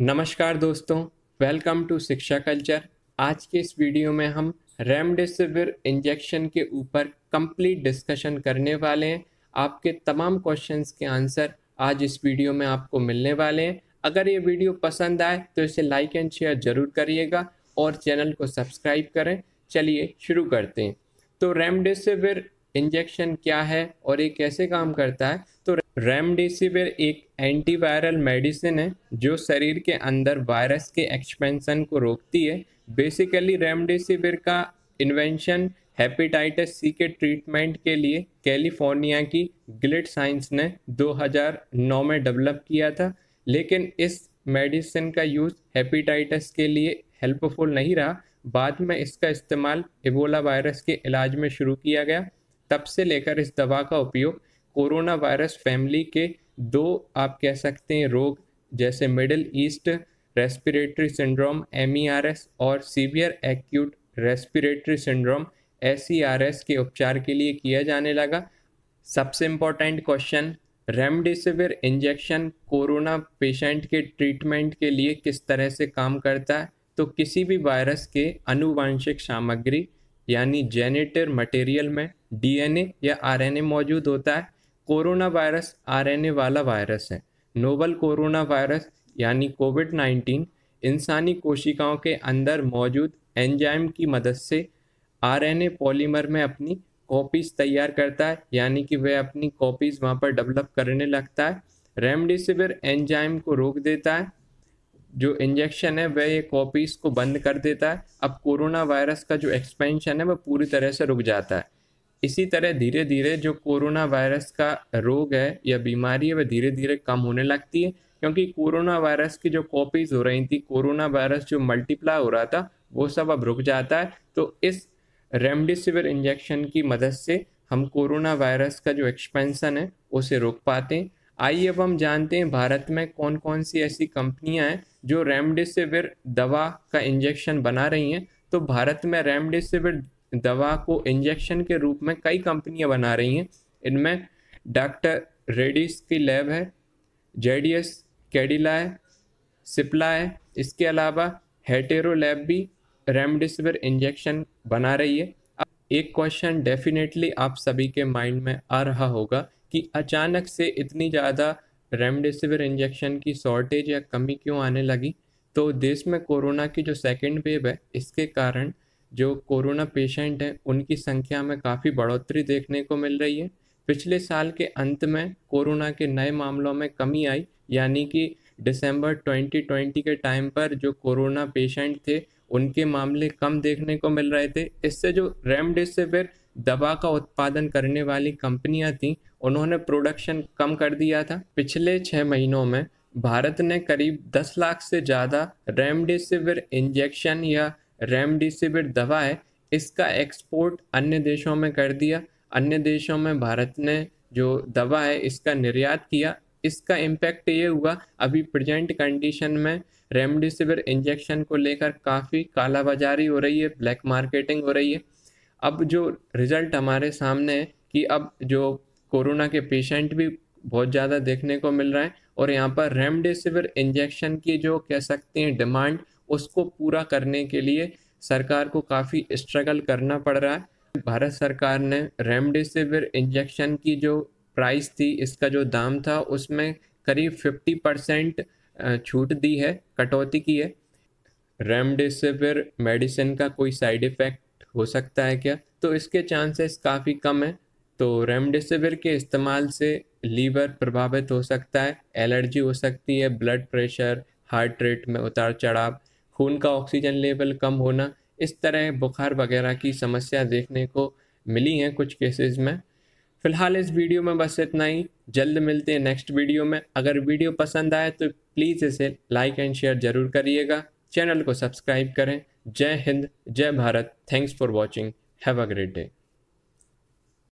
नमस्कार दोस्तों welcome to शिक्षा कल्चर आज के इस वीडियो में हम रेमडेसिविर इंजेक्शन के ऊपर कंप्लीट डिस्कशन करने वाले हैं आपके तमाम क्वेश्चंस के आंसर आज इस वीडियो में आपको मिलने वाले हैं अगर ये वीडियो पसंद आए तो इसे लाइक एंड शेयर ज़रूर करिएगा और चैनल को सब्सक्राइब करें चलिए शुरू करते हैं तो रेमडेसिविर इंजेक्शन क्या है और ये कैसे काम करता है तो रेमडेसिविर एक एंटीवायरल मेडिसिन है जो शरीर के अंदर वायरस के एक्सपेंशन को रोकती है बेसिकली रेमडेसिविर का इन्वेंशन हेपेटाइटिस सी के ट्रीटमेंट के लिए कैलिफोर्निया की ग्लिट साइंस ने 2009 में डेवलप किया था लेकिन इस मेडिसिन का यूज़ हेपेटाइटिस के लिए हेल्पफुल नहीं रहा बाद में इसका इस्तेमाल इबोला वायरस के इलाज में शुरू किया गया तब से लेकर इस दवा का उपयोग कोरोना वायरस फैमिली के दो आप कह सकते हैं रोग जैसे middle east respiratory syndrome M e और severe acute respiratory syndrome S e के उपचार के लिए किया जाने लगा सबसे important question remdesivir injection corona patient के ट्रीटमेंट के लिए किस तरह से काम करता है तो किसी भी वायरस के अनुवांशिक सामग्री यानी जेनेटर मटेरियल में डीएनए या आरएनए मौजूद होता है कोरोना वायरस आरएनए वाला वायरस है नोवल कोरोना वायरस यानी कोविड 19 इंसानी कोशिकाओं के अंदर मौजूद एंजाइम की मदद से आरएनए पॉलीमर में अपनी कॉपीज़ तैयार करता है यानी कि वह अपनी कॉपीज़ वहाँ पर डेवलप करने लगता है रेमडेसिविर एंजाइम को रोक देता है जो इंजेक्शन है वह ये कॉपीज को बंद कर देता है अब कोरोना वायरस का जो एक्सपेंशन है वह पूरी तरह से रुक जाता है इसी तरह धीरे धीरे जो कोरोना वायरस का रोग है या बीमारी है वह धीरे धीरे कम होने लगती है क्योंकि कोरोना वायरस की जो कॉपीज हो रही थी कोरोना वायरस जो मल्टीप्लाई हो रहा था वो सब अब रुक जाता है तो इस रेमडेसिविर इंजेक्शन की मदद से हम कोरोना वायरस का जो एक्सपेंशन है उसे रोक पाते हैं आइए अब हम जानते हैं भारत में कौन कौन सी ऐसी कंपनियां हैं जो रेमडेसिविर दवा का इंजेक्शन बना रही हैं तो भारत में रेमडेसिविर दवा को इंजेक्शन के रूप में कई कंपनियां बना रही हैं इनमें डॉक्टर रेडिस की लैब है जेडीएस कैडिला है सिप्ला है इसके अलावा हेटेरो लैब भी रेमडेसिविर इंजेक्शन बना रही है अब एक क्वेश्चन डेफिनेटली आप सभी के माइंड में आ रहा होगा कि अचानक से इतनी ज़्यादा रेमडेसिविर इंजेक्शन की शॉर्टेज या कमी क्यों आने लगी तो देश में कोरोना की जो सेकेंड वेव है इसके कारण जो कोरोना पेशेंट हैं उनकी संख्या में काफ़ी बढ़ोतरी देखने को मिल रही है पिछले साल के अंत में कोरोना के नए मामलों में कमी आई यानी कि दिसंबर 2020 के टाइम पर जो कोरोना पेशेंट थे उनके मामले कम देखने को मिल रहे थे इससे जो रेमडेसिविर दवा का उत्पादन करने वाली कंपनियां थीं उन्होंने प्रोडक्शन कम कर दिया था पिछले छः महीनों में भारत ने करीब 10 लाख से ज़्यादा रेमडेसिविर इंजेक्शन या रेमडेसिविर है इसका एक्सपोर्ट अन्य देशों में कर दिया अन्य देशों में भारत ने जो दवा है इसका निर्यात किया इसका इम्पैक्ट ये हुआ अभी प्रेजेंट कंडीशन में रेमडेसिविर इंजेक्शन को लेकर काफ़ी कालाबाजारी हो रही है ब्लैक मार्केटिंग हो रही है अब जो रिज़ल्ट हमारे सामने है कि अब जो कोरोना के पेशेंट भी बहुत ज़्यादा देखने को मिल रहा है और यहाँ पर रेमडेसिविर इंजेक्शन की जो कह सकते हैं डिमांड उसको पूरा करने के लिए सरकार को काफ़ी स्ट्रगल करना पड़ रहा है भारत सरकार ने रेमडेसिविर इंजेक्शन की जो प्राइस थी इसका जो दाम था उसमें करीब 50 परसेंट छूट दी है कटौती की है रेमडेसिविर मेडिसिन का कोई साइड इफ़ेक्ट हो सकता है क्या तो इसके चांसेस काफ़ी कम है तो रेमडेसिविर के इस्तेमाल से लीवर प्रभावित हो सकता है एलर्जी हो सकती है ब्लड प्रेशर हार्ट रेट में उतार चढ़ाव खून का ऑक्सीजन लेवल कम होना इस तरह बुखार वगैरह की समस्या देखने को मिली हैं कुछ केसेस में फिलहाल इस वीडियो में बस इतना ही जल्द मिलते हैं नेक्स्ट वीडियो में अगर वीडियो पसंद आए तो प्लीज़ इसे लाइक एंड शेयर ज़रूर करिएगा चैनल को सब्सक्राइब करें जय हिंद जय Bharat thanks for watching have a great day